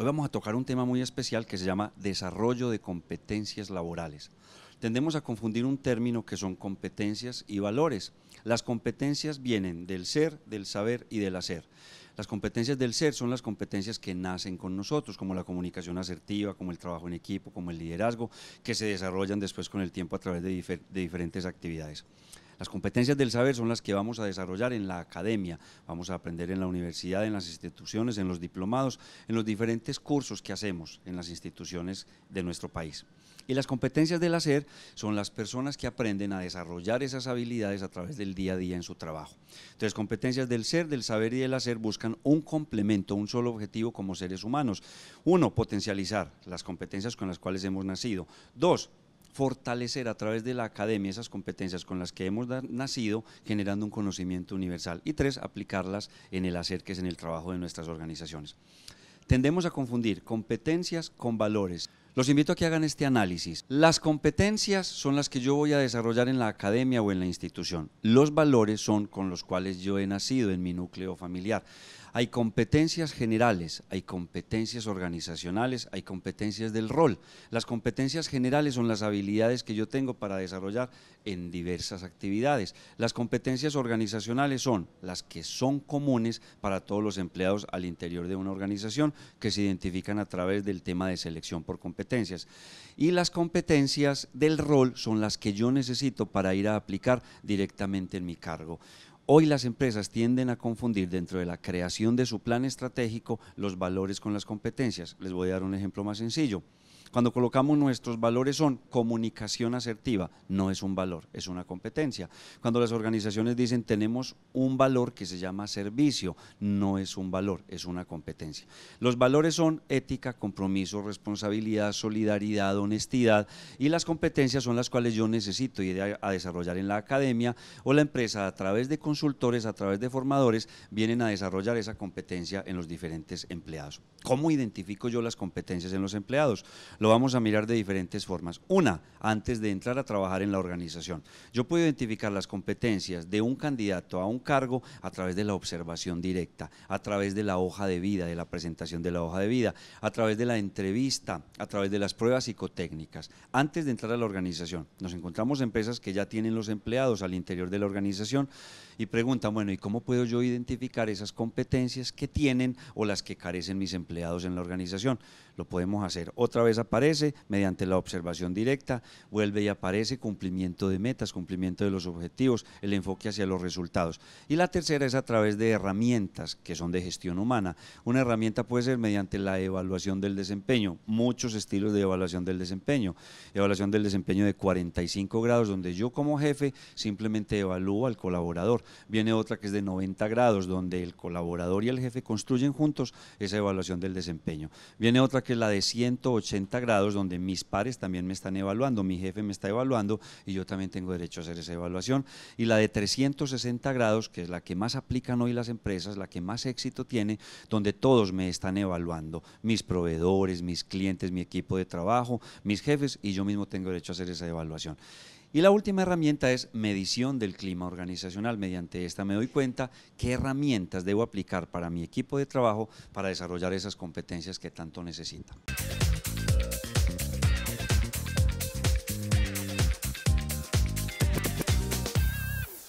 Hoy vamos a tocar un tema muy especial que se llama desarrollo de competencias laborales. Tendemos a confundir un término que son competencias y valores. Las competencias vienen del ser, del saber y del hacer. Las competencias del ser son las competencias que nacen con nosotros, como la comunicación asertiva, como el trabajo en equipo, como el liderazgo, que se desarrollan después con el tiempo a través de, diferentes actividades. Las competencias del saber son las que vamos a desarrollar en la academia, vamos a aprender en la universidad, en las instituciones, en los diplomados, en los diferentes cursos que hacemos en las instituciones de nuestro país. Y las competencias del hacer son las personas que aprenden a desarrollar esas habilidades a través del día a día en su trabajo. Entonces, competencias del ser, del saber y del hacer buscan un complemento, un solo objetivo como seres humanos. Uno, potencializar las competencias con las cuales hemos nacido. Dos, fortalecer a través de la academia esas competencias con las que hemos nacido, generando un conocimiento universal. Y tres, aplicarlas en el hacer, que es en el trabajo de nuestras organizaciones. Tendemos a confundir competencias con valores. Los invito a que hagan este análisis. Las competencias son las que yo voy a desarrollar en la academia o en la institución. Los valores son con los cuales yo he nacido en mi núcleo familiar. Hay competencias generales, hay competencias organizacionales, hay competencias del rol. Las competencias generales son las habilidades que yo tengo para desarrollar en diversas actividades. Las competencias organizacionales son las que son comunes para todos los empleados al interior de una organización que se identifican a través del tema de selección por competencias. Y las competencias del rol son las que yo necesito para ir a aplicar directamente en mi cargo. Hoy las empresas tienden a confundir dentro de la creación de su plan estratégico los valores con las competencias. Les voy a dar un ejemplo más sencillo. Cuando colocamos nuestros valores son comunicación asertiva, no es un valor, es una competencia. Cuando las organizaciones dicen tenemos un valor que se llama servicio, no es un valor, es una competencia. Los valores son ética, compromiso, responsabilidad, solidaridad, honestidad y las competencias son las cuales yo necesito ir a, desarrollar en la academia o la empresa a través de consultores, a través de formadores, vienen a desarrollar esa competencia en los diferentes empleados. ¿Cómo identifico yo las competencias en los empleados? Lo vamos a mirar de diferentes formas. Una, antes de entrar a trabajar en la organización. Yo puedo identificar las competencias de un candidato a un cargo a través de la observación directa, a través de la hoja de vida, de la presentación de la hoja de vida, a través de la entrevista, a través de las pruebas psicotécnicas. Antes de entrar a la organización, nos encontramos empresas que ya tienen los empleados al interior de la organización y Pregunta, bueno, ¿y cómo puedo yo identificar esas competencias que tienen o las que carecen mis empleados en la organización? Lo podemos hacer. Otra vez aparece mediante la observación directa, vuelve y aparece cumplimiento de metas, cumplimiento de los objetivos, el enfoque hacia los resultados. Y la tercera es a través de herramientas que son de gestión humana. Una herramienta puede ser mediante la evaluación del desempeño, muchos estilos de evaluación del desempeño. Evaluación del desempeño de 45 grados, donde yo como jefe simplemente evalúo al colaborador viene otra que es de 90 grados, donde el colaborador y el jefe construyen juntos esa evaluación del desempeño. Viene otra que es la de 180 grados, donde mis pares también me están evaluando, mi jefe me está evaluando y yo también tengo derecho a hacer esa evaluación. Y la de 360 grados, que es la que más aplican hoy las empresas, la que más éxito tiene, donde todos me están evaluando, mis proveedores, mis clientes, mi equipo de trabajo, mis jefes y yo mismo tengo derecho a hacer esa evaluación. Y la última herramienta es medición del clima organizacional. Mediante esta me doy cuenta qué herramientas debo aplicar para mi equipo de trabajo para desarrollar esas competencias que tanto necesitan.